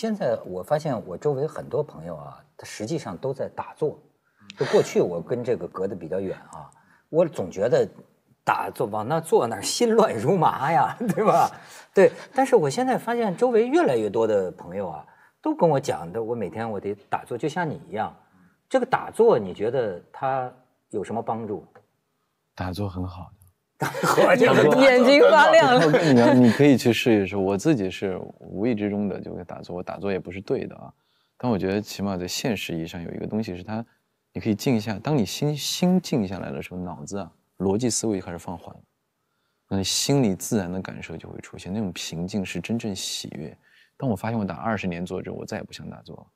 现在我发现我周围很多朋友啊，他实际上都在打坐。就过去我跟这个隔得比较远啊，我总觉得打坐往那坐那儿心乱如麻呀，对吧？对。但是我现在发现周围越来越多的朋友啊，都跟我讲的，我每天我得打坐，就像你一样。这个打坐你觉得它有什么帮助？打坐很好。眼睛发亮了。我跟你讲，你可以去试一试。我自己是无意之中的就会打坐，我打坐也不是对的啊。但我觉得起码在现实意义上，有一个东西是它，你可以静下。当你心心静下来的时候，脑子啊，逻辑思维就开始放缓了，那心里自然的感受就会出现。那种平静是真正喜悦。当我发现我打二十年坐之后，我再也不想打坐了。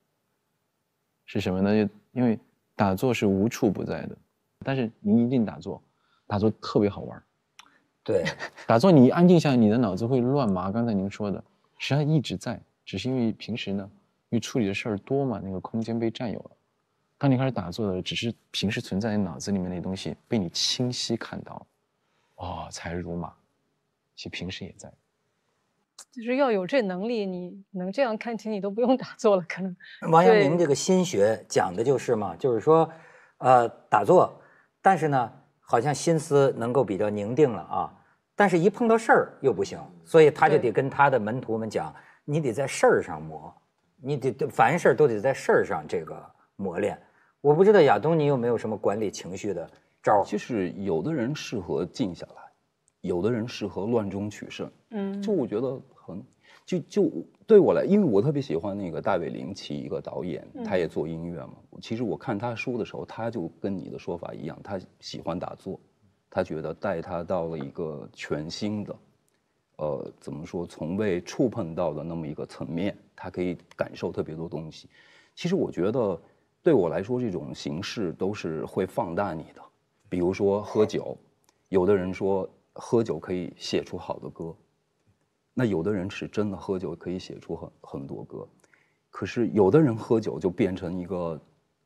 是什么呢？就因为打坐是无处不在的。但是您一定打坐，打坐特别好玩儿。对，打坐你安静下来，你的脑子会乱麻。刚才您说的，实际上一直在，只是因为平时呢，因为处理的事儿多嘛，那个空间被占有了。当你开始打坐的，只是平时存在你脑子里面那东西被你清晰看到了，哦，才如麻。其实平时也在，就是要有这能力，你能这样看清，你都不用打坐了。可能王阳明这个心学讲的就是嘛，就是说，呃，打坐，但是呢，好像心思能够比较宁定了啊。但是，一碰到事儿又不行，所以他就得跟他的门徒们讲：你得在事儿上磨，你得凡事儿都得在事儿上这个磨练。我不知道亚东，你有没有什么管理情绪的招？就是有的人适合静下来，有的人适合乱中取胜。嗯，就我觉得很，就就对我来，因为我特别喜欢那个大卫林奇一个导演，他也做音乐嘛。其实我看他书的时候，他就跟你的说法一样，他喜欢打坐。他觉得带他到了一个全新的，呃，怎么说从未触碰到的那么一个层面，他可以感受特别多东西。其实我觉得，对我来说，这种形式都是会放大你的。比如说喝酒，有的人说喝酒可以写出好的歌，那有的人是真的喝酒可以写出很很多歌，可是有的人喝酒就变成一个。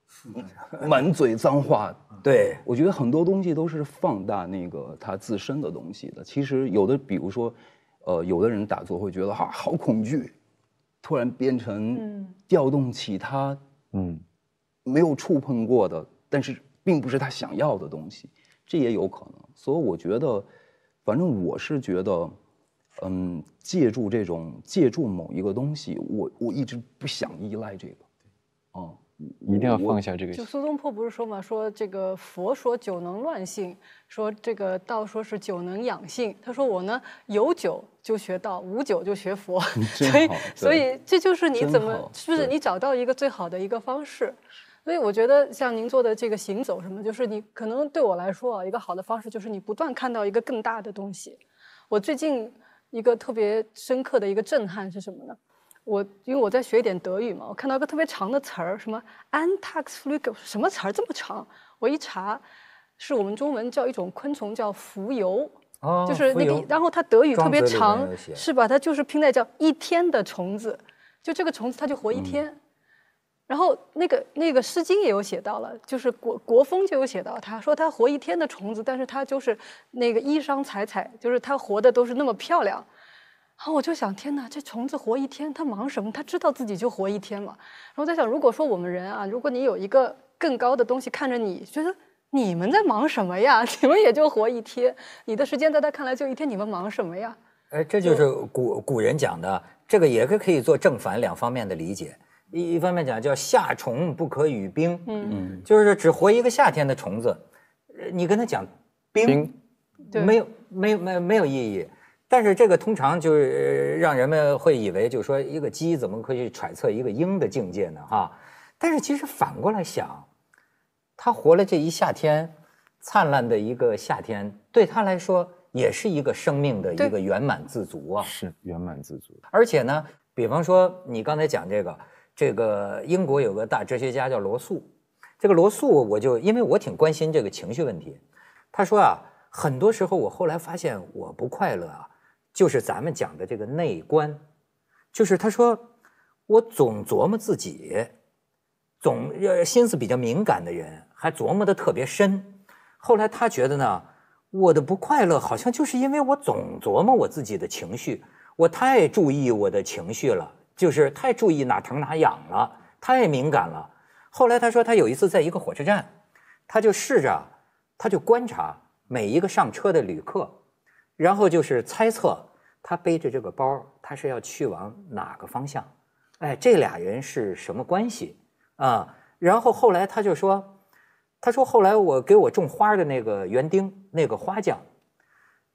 满嘴脏话，对我觉得很多东西都是放大那个他自身的东西的。其实有的，比如说，呃，有的人打坐会觉得啊，好恐惧，突然变成调动起他，嗯，没有触碰过的，但是并不是他想要的东西，这也有可能。所以我觉得，反正我是觉得，嗯，借助这种借助某一个东西，我我一直不想依赖这个，嗯。一定要放下这个。就苏东坡不是说嘛，说这个佛说酒能乱性，说这个道说是酒能养性。他说我呢有酒就学道，无酒就学佛。所以，所以这就是你怎么是不是你找到一个最好的一个方式。所以我觉得像您做的这个行走什么，就是你可能对我来说啊，一个好的方式就是你不断看到一个更大的东西。我最近一个特别深刻的一个震撼是什么呢？我因为我在学一点德语嘛，我看到一个特别长的词儿，什么 “antaxfrug”，什么词儿这么长？我一查，是我们中文叫一种昆虫叫蜉蝣，就是那，个，然后它德语特别长，是把它就是拼在叫一天的虫子，就这个虫子它就活一天。然后那个那个《诗经》也有写到了，就是《国国风》就有写到它，说它活一天的虫子，但是它就是那个衣裳采采，就是它活的都是那么漂亮。然后我就想，天哪，这虫子活一天，它忙什么？它知道自己就活一天嘛。然后在想，如果说我们人啊，如果你有一个更高的东西看着你，觉得你们在忙什么呀？你们也就活一天，你的时间在他看来就一天，你们忙什么呀？哎，这就是古古人讲的，这个也是可以做正反两方面的理解。一一方面讲叫“夏虫不可语冰”，嗯嗯，就是只活一个夏天的虫子，你跟他讲冰，没有没有没没有意义。但是这个通常就是让人们会以为，就是说一个鸡怎么可以揣测一个鹰的境界呢？哈，但是其实反过来想，它活了这一夏天，灿烂的一个夏天，对它来说也是一个生命的一个圆满自足啊，是圆满自足。而且呢，比方说你刚才讲这个，这个英国有个大哲学家叫罗素，这个罗素我就因为我挺关心这个情绪问题，他说啊，很多时候我后来发现我不快乐啊。就是咱们讲的这个内观，就是他说，我总琢磨自己，总心思比较敏感的人，还琢磨的特别深。后来他觉得呢，我的不快乐好像就是因为我总琢磨我自己的情绪，我太注意我的情绪了，就是太注意哪疼哪痒了，太敏感了。后来他说，他有一次在一个火车站，他就试着，他就观察每一个上车的旅客，然后就是猜测。他背着这个包，他是要去往哪个方向？哎，这俩人是什么关系啊？然后后来他就说：“他说后来我给我种花的那个园丁，那个花匠，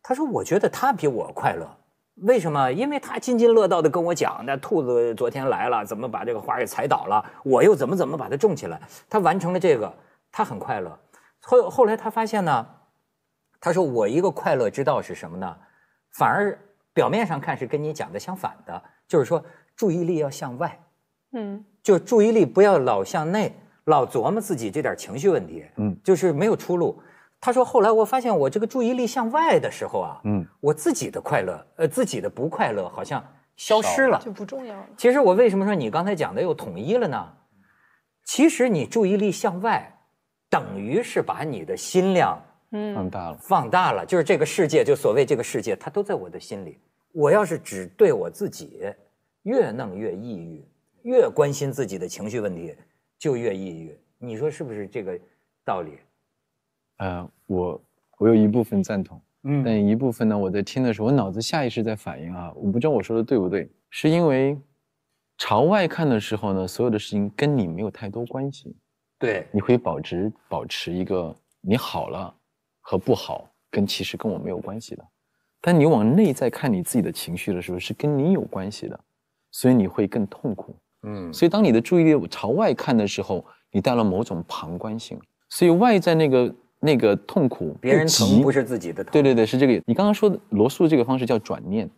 他说我觉得他比我快乐。为什么？因为他津津乐道地跟我讲，那兔子昨天来了，怎么把这个花给踩倒了，我又怎么怎么把它种起来。他完成了这个，他很快乐。后后来他发现呢，他说我一个快乐之道是什么呢？反而。”表面上看是跟你讲的相反的，就是说注意力要向外，嗯，就注意力不要老向内，老琢磨自己这点情绪问题，嗯，就是没有出路。他说后来我发现我这个注意力向外的时候啊，嗯，我自己的快乐，呃，自己的不快乐好像消失了，就不重要了。其实我为什么说你刚才讲的又统一了呢？其实你注意力向外，等于是把你的心量。放大了，放大了，就是这个世界，就所谓这个世界，它都在我的心里。我要是只对我自己，越弄越抑郁，越关心自己的情绪问题，就越抑郁。你说是不是这个道理？呃，我我有一部分赞同，嗯，但一部分呢，我在听的时候，我脑子下意识在反应啊，我不知道我说的对不对。是因为朝外看的时候呢，所有的事情跟你没有太多关系，对，你可以保持保持一个你好了。和不好跟其实跟我没有关系的，但你往内在看你自己的情绪的时候，是跟你有关系的，所以你会更痛苦。嗯，所以当你的注意力朝外看的时候，你带了某种旁观性，所以外在那个那个痛苦，别人疼不是自己的疼。对对对，是这个意思。你刚刚说的罗素这个方式叫转念，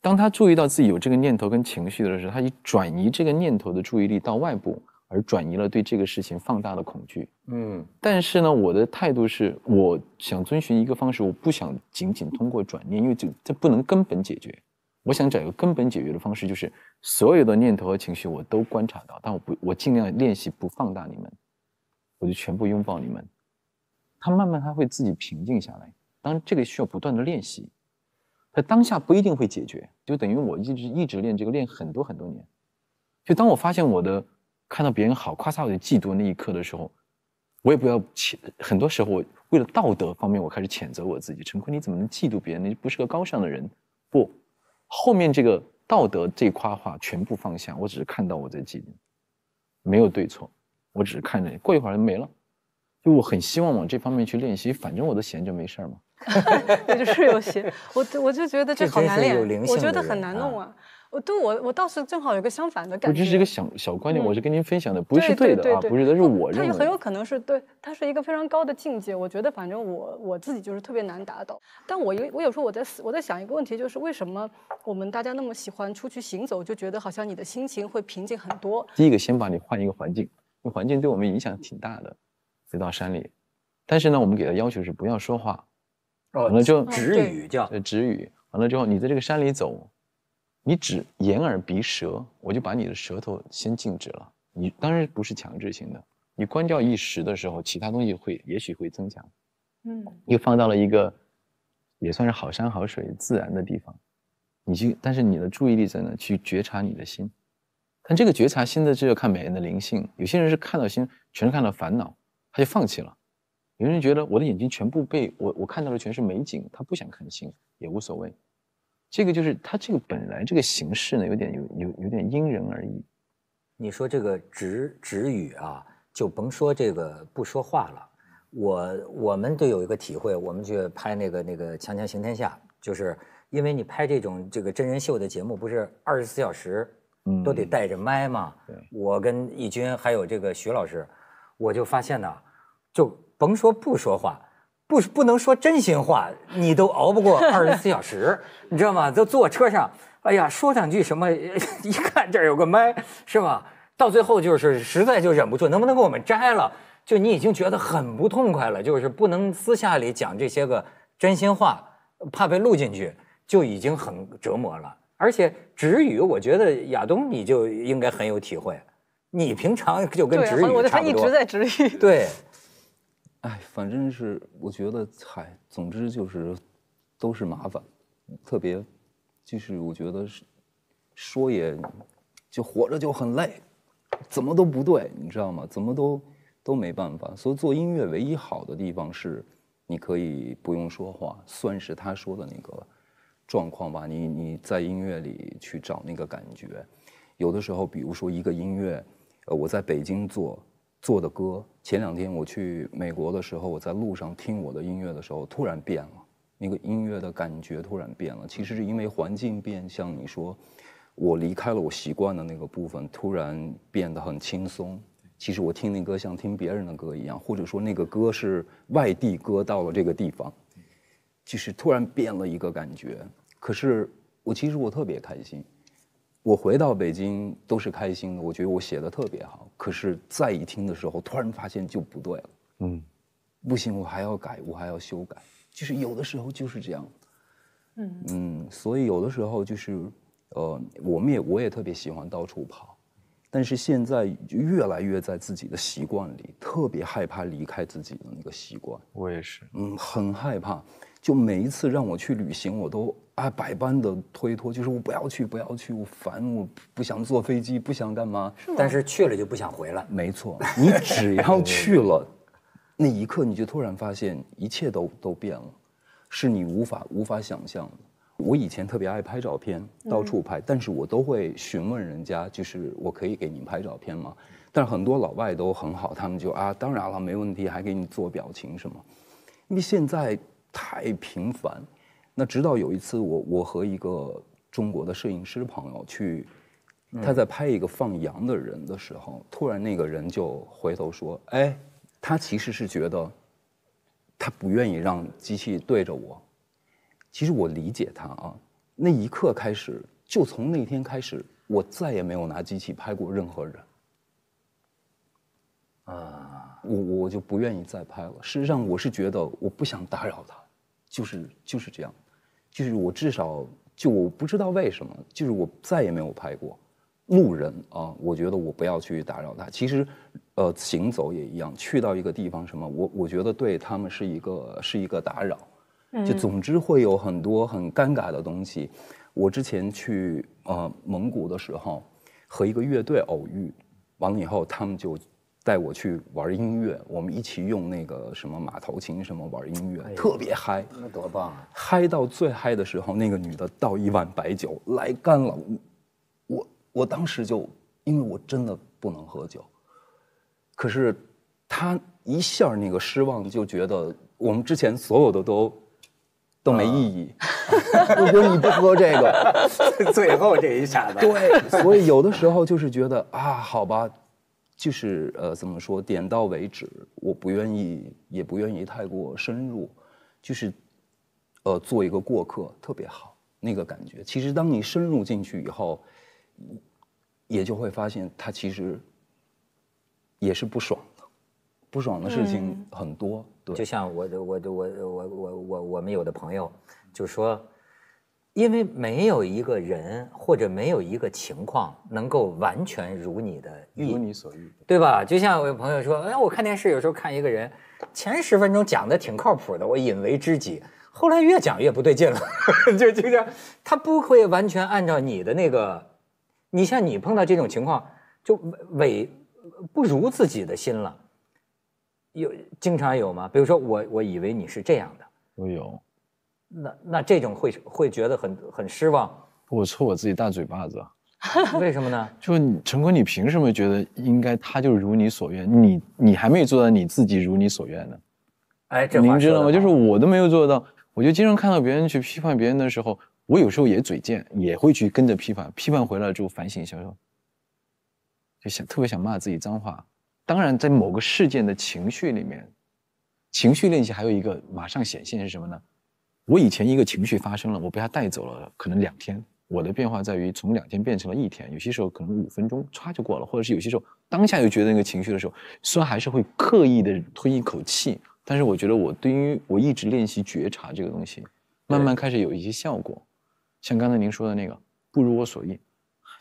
当他注意到自己有这个念头跟情绪的时候，他一转移这个念头的注意力到外部。而转移了对这个事情放大的恐惧，嗯，但是呢，我的态度是，我想遵循一个方式，我不想仅仅通过转念，因为这这不能根本解决。我想找一个根本解决的方式，就是所有的念头和情绪我都观察到，但我不，我尽量练习不放大你们，我就全部拥抱你们，他慢慢他会自己平静下来。当然，这个需要不断的练习，他当下不一定会解决，就等于我一直一直练这个，练很多很多年，就当我发现我的。看到别人好，夸嚓我就嫉妒那一刻的时候，我也不要谴。很多时候，我为了道德方面，我开始谴责我自己：“陈坤，你怎么能嫉妒别人？你不是个高尚的人。”不，后面这个道德这夸话全部放下，我只是看到我在嫉妒，没有对错，我只是看着。过一会儿就没了，就我很希望往这方面去练习。反正我都闲着没事儿嘛，也 就是有闲。我我就觉得这好难练，我觉得很难弄啊。我对，我我倒是正好有个相反的感觉。这是一个小小观点，我是跟您分享的，不是对的啊，不是，的，是我认为。它也很有可能是对，它是一个非常高的境界。我觉得，反正我我自己就是特别难达到。但我有我有时候我在思我在想一个问题，就是为什么我们大家那么喜欢出去行走，就觉得好像你的心情会平静很多。第一个，先把你换一个环境，因为环境对我们影响挺大的。回到山里，但是呢，我们给的要求是不要说话，完了就止语叫止语，完了之后你在这个山里走。你只眼耳鼻舌，我就把你的舌头先静止了。你当然不是强制性的，你关掉一时的时候，其他东西会也许会增强。嗯，又放到了一个也算是好山好水自然的地方，你去，但是你的注意力在那去觉察你的心。但这个觉察心的，这要看每个人的灵性。有些人是看到心，全是看到烦恼，他就放弃了；有人觉得我的眼睛全部被我我看到的全是美景，他不想看心也无所谓。这个就是他这个本来这个形式呢，有点有有有点因人而异。你说这个止止语啊，就甭说这个不说话了。我我们都有一个体会，我们去拍那个那个《强强行天下》，就是因为你拍这种这个真人秀的节目，不是二十四小时都得带着麦吗？我跟易军还有这个徐老师，我就发现呢，就甭说不说话。不不能说真心话，你都熬不过 二十四小时，你知道吗？都坐车上，哎呀，说两句什么？一看这儿有个麦，是吧？到最后就是实在就忍不住，能不能给我们摘了？就你已经觉得很不痛快了，就是不能私下里讲这些个真心话，怕被录进去，就已经很折磨了。而且直语，我觉得亚东你就应该很有体会，你平常就跟直语差不多。我觉得他一直在直语。对。哎，反正是我觉得，嗨，总之就是都是麻烦，特别就是我觉得是说也就活着就很累，怎么都不对，你知道吗？怎么都都没办法。所以做音乐唯一好的地方是，你可以不用说话，算是他说的那个状况吧。你你在音乐里去找那个感觉，有的时候比如说一个音乐，呃，我在北京做。做的歌，前两天我去美国的时候，我在路上听我的音乐的时候，突然变了，那个音乐的感觉突然变了。其实是因为环境变，像你说，我离开了我习惯的那个部分，突然变得很轻松。其实我听那歌像听别人的歌一样，或者说那个歌是外地歌到了这个地方，就是突然变了一个感觉。可是我其实我特别开心。我回到北京都是开心的，我觉得我写的特别好。可是再一听的时候，突然发现就不对了。嗯，不行，我还要改，我还要修改。就是有的时候就是这样。嗯嗯，所以有的时候就是，呃，我们也我也特别喜欢到处跑。但是现在就越来越在自己的习惯里，特别害怕离开自己的那个习惯。我也是，嗯，很害怕。就每一次让我去旅行，我都啊百般的推脱，就是我不要去，不要去，我烦，我不想坐飞机，不想干嘛。是但是去了就不想回来。没错，你只要去了，那一刻你就突然发现一切都都变了，是你无法无法想象的。我以前特别爱拍照片，到处拍，但是我都会询问人家，就是我可以给您拍照片吗？但是很多老外都很好，他们就啊，当然了，没问题，还给你做表情什么。因为现在太频繁。那直到有一次，我我和一个中国的摄影师朋友去，他在拍一个放羊的人的时候，突然那个人就回头说：“哎，他其实是觉得，他不愿意让机器对着我。”其实我理解他啊，那一刻开始，就从那天开始，我再也没有拿机器拍过任何人。啊，我我就不愿意再拍了。事实上，我是觉得我不想打扰他，就是就是这样，就是我至少就我不知道为什么，就是我再也没有拍过路人啊。我觉得我不要去打扰他。其实，呃，行走也一样，去到一个地方什么，我我觉得对他们是一个是一个打扰。就总之会有很多很尴尬的东西。我之前去呃蒙古的时候，和一个乐队偶遇，完了以后他们就带我去玩音乐，我们一起用那个什么马头琴什么玩音乐，特别嗨。那多棒啊！嗨到最嗨的时候，那个女的倒一碗白酒来干了，我我当时就因为我真的不能喝酒，可是她一下那个失望就觉得我们之前所有的都。都没意义，如果你不喝这个，最后这一下子，对，所以有的时候就是觉得啊，好吧，就是呃，怎么说，点到为止，我不愿意，也不愿意太过深入，就是，呃，做一个过客，特别好那个感觉。其实当你深入进去以后，也就会发现，它其实也是不爽的，不爽的事情很多。就像我我我我我我我们有的朋友就说，因为没有一个人或者没有一个情况能够完全如你的意，如你所欲，对吧？就像我有朋友说，哎，我看电视有时候看一个人，前十分钟讲的挺靠谱的，我引为知己，后来越讲越不对劲了，就就像他不会完全按照你的那个，你像你碰到这种情况，就伪不如自己的心了。有经常有吗？比如说我，我以为你是这样的，我有，那那这种会会觉得很很失望。我抽我自己大嘴巴子，为什么呢？就是陈坤，你凭什么觉得应该他就如你所愿？你你还没有做到你自己如你所愿呢？哎，您知道吗？就是我都没有做到。我就经常看到别人去批判别人的时候，我有时候也嘴贱，也会去跟着批判。批判回来之后反省一下，就想特别想骂自己脏话。当然，在某个事件的情绪里面，情绪练习还有一个马上显现是什么呢？我以前一个情绪发生了，我被它带走了，可能两天，我的变化在于从两天变成了一天，有些时候可能五分钟唰就过了，或者是有些时候当下又觉得那个情绪的时候，虽然还是会刻意的吞一口气，但是我觉得我对于我一直练习觉察这个东西，慢慢开始有一些效果。像刚才您说的那个“不如我所意”，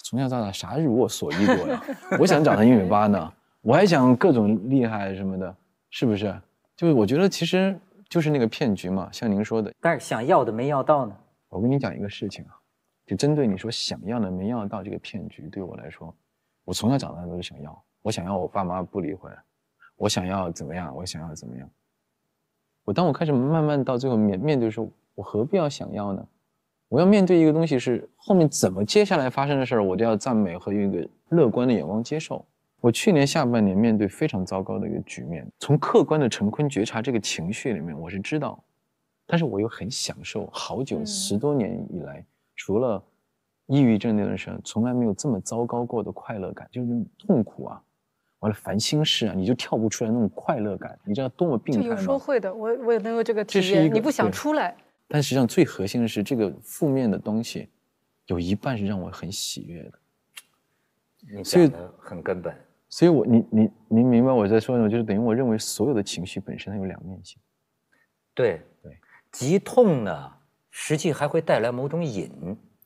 从小到大啥如我所意多呀？我想长成一米八呢。我还想各种厉害什么的，是不是？就是我觉得其实就是那个骗局嘛，像您说的。但是想要的没要到呢。我跟你讲一个事情啊，就针对你说想要的没要到这个骗局，对我来说，我从小长大都是想要，我想要我爸妈不离婚，我想要怎么样，我想要怎么样。我当我开始慢慢到最后面面对的时候，我何必要想要呢？我要面对一个东西是后面怎么接下来发生的事儿，我就要赞美和用一个乐观的眼光接受。我去年下半年面对非常糟糕的一个局面，从客观的陈坤觉察这个情绪里面，我是知道，但是我又很享受好久十多年以来，除了抑郁症那段时间，从来没有这么糟糕过的快乐感，就是那种痛苦啊，完了烦心事啊，你就跳不出来那种快乐感，你知道多么病态吗？有说会的，我我也能有这个体验，你不想出来。但实际上最核心的是这个负面的东西，有一半是让我很喜悦的，所以很根本。所以，我你你您明白我在说什么？就是等于我认为，所有的情绪本身它有两面性。对对，极痛呢，实际还会带来某种瘾。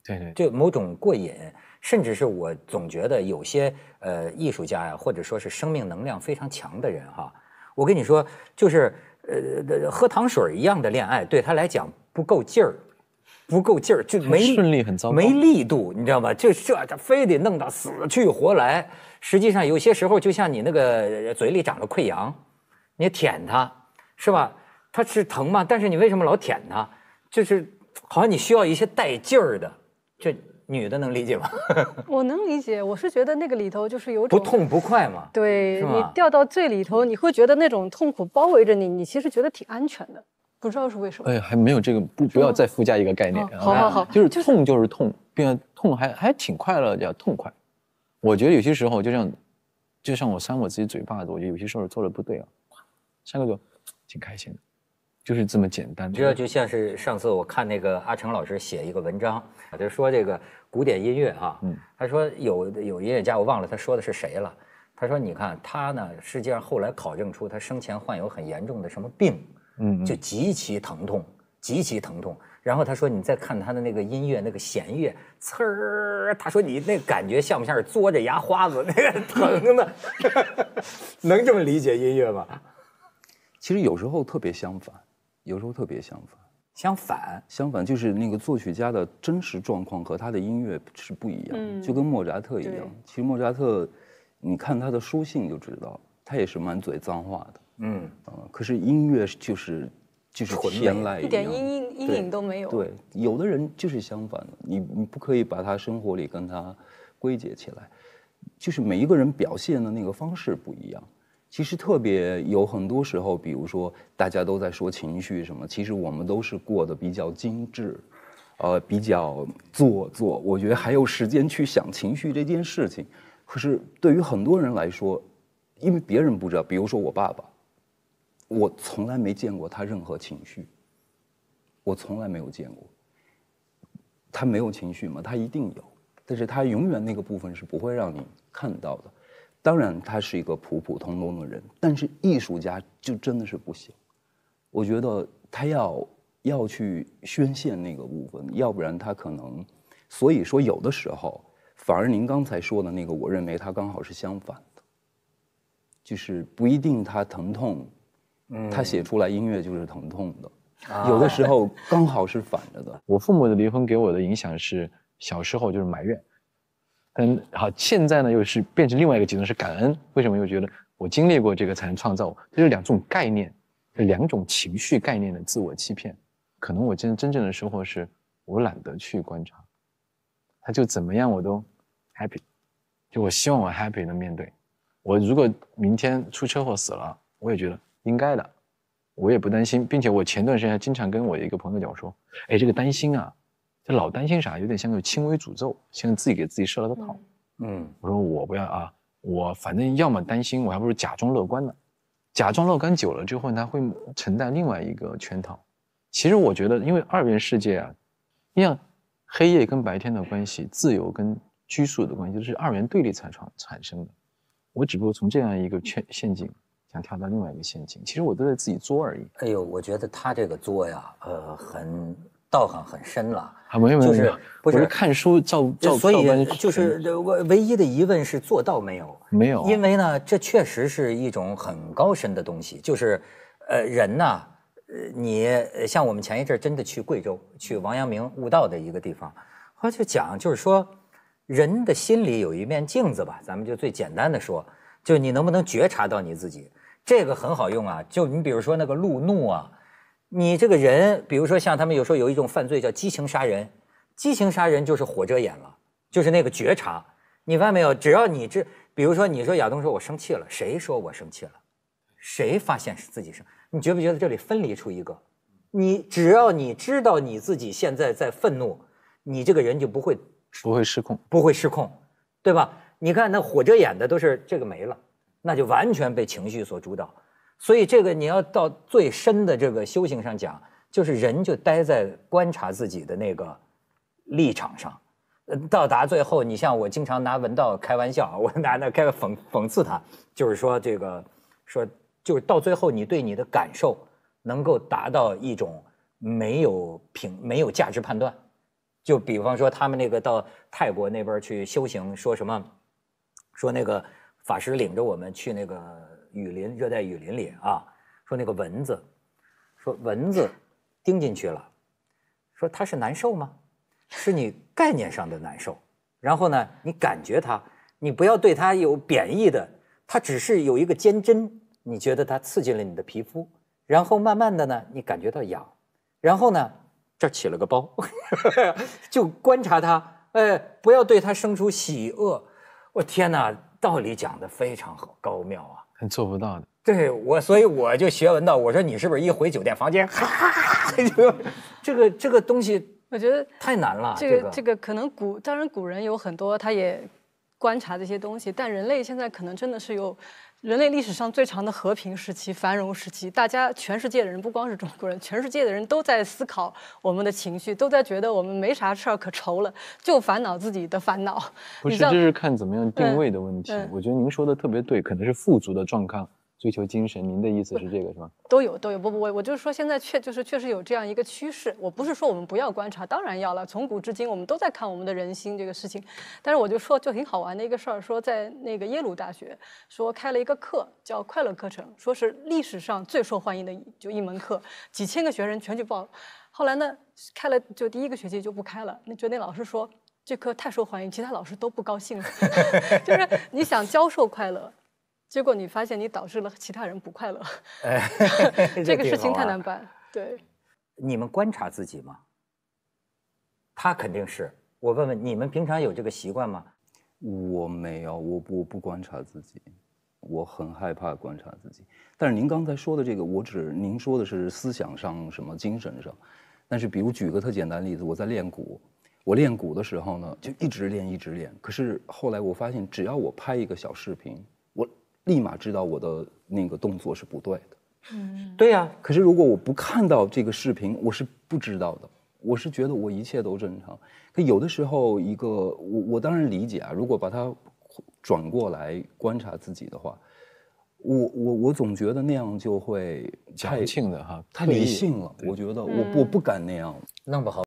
对对，就某种过瘾，甚至是我总觉得有些呃艺术家呀，或者说是生命能量非常强的人哈，我跟你说，就是呃喝糖水一样的恋爱，对他来讲不够劲儿。不够劲儿，就没顺利很糟糕，没力度，你知道吗？就这，他非得弄到死去活来。实际上，有些时候就像你那个嘴里长了溃疡，你舔它，是吧？它是疼嘛？但是你为什么老舔它？就是好像你需要一些带劲儿的。这女的能理解吗？我能理解，我是觉得那个里头就是有种不痛不快嘛。对，你掉到最里头，你会觉得那种痛苦包围着你，你其实觉得挺安全的。不知道是为什么哎，还没有这个不不要再附加一个概念好好好，就是痛就是痛，并且痛还还挺快乐叫痛快。我觉得有些时候就像就像我扇我自己嘴巴子，我觉得有些时候做的不对啊，扇个嘴挺开心的，就是这么简单。这就像是上次我看那个阿成老师写一个文章，就说这个古典音乐啊，他说有有音乐家我忘了他说的是谁了，他说你看他呢，实际上后来考证出他生前患有很严重的什么病。嗯，就极其疼痛，极其疼痛。然后他说：“你再看他的那个音乐，那个弦乐，呲儿。”他说：“你那感觉像不像是嘬着牙花子那个疼的？能这么理解音乐吗？”其实有时候特别相反，有时候特别相反。相反，相反就是那个作曲家的真实状况和他的音乐是不一样，就跟莫扎特一样。其实莫扎特，你看他的书信就知道，他也是满嘴脏话的。嗯啊，可是音乐就是就是天籁，一点阴阴阴影都没有。对，有的人就是相反的，你你不可以把他生活里跟他归结起来，就是每一个人表现的那个方式不一样。其实特别有很多时候，比如说大家都在说情绪什么，其实我们都是过得比较精致，呃，比较做作。我觉得还有时间去想情绪这件事情，可是对于很多人来说，因为别人不知道，比如说我爸爸。我从来没见过他任何情绪，我从来没有见过。他没有情绪吗？他一定有，但是他永远那个部分是不会让你看到的。当然，他是一个普普通通的人，但是艺术家就真的是不行。我觉得他要要去宣泄那个部分，要不然他可能。所以说，有的时候，反而您刚才说的那个，我认为他刚好是相反的，就是不一定他疼痛。他写出来音乐就是疼痛的，有的时候刚好是反着的。我父母的离婚给我的影响是小时候就是埋怨，嗯，好，现在呢又是变成另外一个极端是感恩。为什么又觉得我经历过这个才能创造？这是两种概念，两种情绪概念的自我欺骗。可能我真真正的生活是我懒得去观察，他就怎么样我都 happy，就我希望我 happy 的面对。我如果明天出车祸死了，我也觉得。应该的，我也不担心，并且我前段时间还经常跟我一个朋友讲说，哎，这个担心啊，这老担心啥，有点像个轻微诅咒，现在自己给自己设了个套。嗯，我说我不要啊，我反正要么担心，我还不如假装乐观呢。假装乐观久了之后他会承担另外一个圈套。其实我觉得，因为二元世界啊，你像黑夜跟白天的关系，自由跟拘束的关系，都是二元对立才创产生的。我只不过从这样一个圈陷阱。想跳到另外一个陷阱，其实我都是自己作而已。哎呦，我觉得他这个作呀，呃，很道行很深了。没有没有就是、不是看书照照所以就是我唯一的疑问是做到没有没有。因为呢，这确实是一种很高深的东西，就是呃，人呢，你像我们前一阵真的去贵州，去王阳明悟道的一个地方，他就讲，就是说，人的心里有一面镜子吧，咱们就最简单的说，就是你能不能觉察到你自己。这个很好用啊，就你比如说那个路怒啊，你这个人，比如说像他们有时候有一种犯罪叫激情杀人，激情杀人就是火遮眼了，就是那个觉察。你发现没有？只要你这，比如说你说亚东说我生气了，谁说我生气了？谁发现是自己生？你觉不觉得这里分离出一个？你只要你知道你自己现在在愤怒，你这个人就不会不会失控，不会失控，对吧？你看那火遮眼的都是这个没了。那就完全被情绪所主导，所以这个你要到最深的这个修行上讲，就是人就待在观察自己的那个立场上，到达最后，你像我经常拿文道开玩笑，我拿那开讽讽刺他，就是说这个，说就是到最后你对你的感受能够达到一种没有评、没有价值判断，就比方说他们那个到泰国那边去修行，说什么，说那个。法师领着我们去那个雨林，热带雨林里啊，说那个蚊子，说蚊子叮进去了，说它是难受吗？是你概念上的难受。然后呢，你感觉它，你不要对它有贬义的，它只是有一个尖针，你觉得它刺进了你的皮肤，然后慢慢的呢，你感觉到痒，然后呢，这起了个包，就观察它，哎，不要对它生出喜恶。我天哪！道理讲的非常好，高妙啊！很做不到的。对我，所以我就学文道。我说你是不是一回酒店房间，哈哈，就这个这个东西，我觉得太难了。这个这个可能古，当然古人有很多，他也观察这些东西，但人类现在可能真的是有。人类历史上最长的和平时期、繁荣时期，大家全世界的人不光是中国人，全世界的人都在思考我们的情绪，都在觉得我们没啥事儿可愁了，就烦恼自己的烦恼。不是，这是看怎么样定位的问题。我觉得您说的特别对，可能是富足的状况。追求精神，您的意思是这个是吗？都有都有，不不，我我就是说，现在确就是确实有这样一个趋势。我不是说我们不要观察，当然要了。从古至今，我们都在看我们的人心这个事情。但是我就说，就挺好玩的一个事儿，说在那个耶鲁大学说开了一个课叫快乐课程，说是历史上最受欢迎的就一门课，几千个学生全去报。后来呢，开了就第一个学期就不开了。那就那老师说这课太受欢迎，其他老师都不高兴了。就是你想教授快乐。结果你发现你导致了其他人不快乐，这个事情太难办。对，你们观察自己吗？他肯定是我问问你们平常有这个习惯吗？我没有，我我不观察自己，我很害怕观察自己。但是您刚才说的这个，我只您说的是思想上什么精神上，但是比如举个特简单例子，我在练鼓，我练鼓的时候呢，就一直练一直练。可是后来我发现，只要我拍一个小视频。立马知道我的那个动作是不对的，嗯，对呀。可是如果我不看到这个视频，我是不知道的。我是觉得我一切都正常。可有的时候，一个我我当然理解啊。如果把它转过来观察自己的话，我我我总觉得那样就会太性的哈，太理性了。我觉得我我不敢那样弄不好。